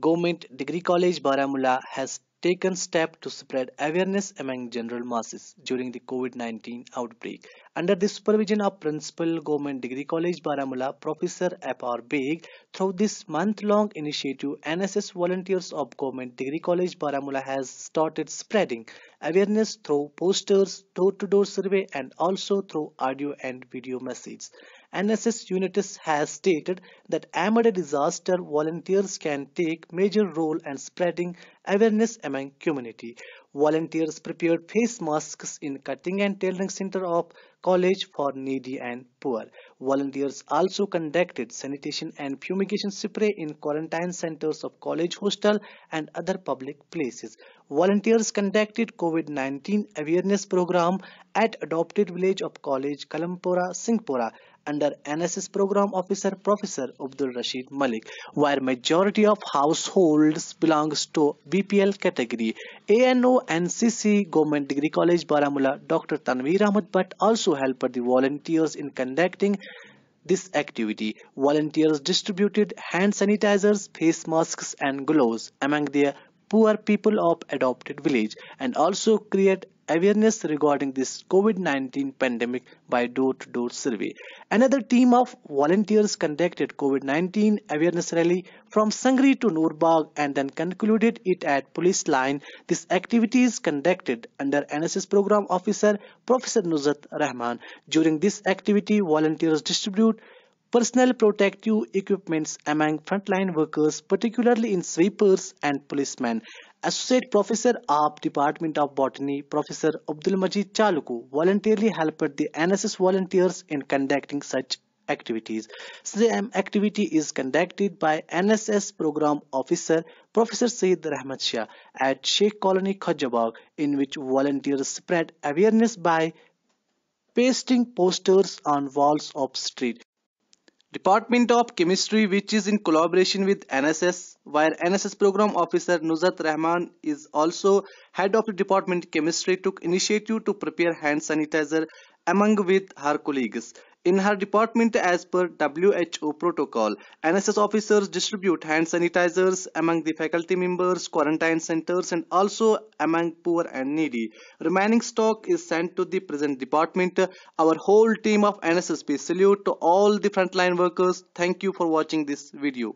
Government Degree College Baramulla has taken steps to spread awareness among general masses during the COVID-19 outbreak. Under the supervision of Principal Government Degree College Baramulla, Professor F.R. big through this month-long initiative, NSS volunteers of Government Degree College Baramulla has started spreading awareness through posters, door-to-door -door survey and also through audio and video messages. NSS UNITIS has stated that amid a disaster, volunteers can take major role in spreading awareness among community. Volunteers prepared face masks in cutting and tailoring center of college for needy and poor. Volunteers also conducted sanitation and fumigation spray in quarantine centers of college hostel and other public places. Volunteers conducted COVID-19 awareness program at adopted village of college Kalampora, Singpura under NSS program officer Professor Abdul Rashid Malik, where majority of households belongs to BPL category. ANO NCC Government Degree College Baramula Dr. Tanveer Ahmad Bhatt also helped the volunteers in conducting this activity. Volunteers distributed hand sanitizers, face masks and gloves among their poor people of adopted village and also create awareness regarding this COVID-19 pandemic by door-to-door -door survey. Another team of volunteers conducted COVID-19 awareness rally from Sangri to Norbagh and then concluded it at police line. This activity is conducted under NSS program officer Professor Nuzat Rahman. During this activity, volunteers distribute personal protective equipments among frontline workers, particularly in sweepers and policemen. Associate Professor of Department of Botany, Professor Abdul Majid Chaluku voluntarily helped the NSS volunteers in conducting such activities. The activity is conducted by NSS Program Officer Professor Syed Rahmat Shah at Sheikh Colony Khajabagh in which volunteers spread awareness by pasting posters on walls of street. Department of Chemistry which is in collaboration with NSS where NSS program officer Nuzat Rahman is also head of the department chemistry took initiative to prepare hand sanitizer among with her colleagues in her department as per WHO protocol, NSS officers distribute hand sanitizers among the faculty members, quarantine centers and also among poor and needy. Remaining stock is sent to the present department. Our whole team of NSSP salute to all the frontline workers. Thank you for watching this video.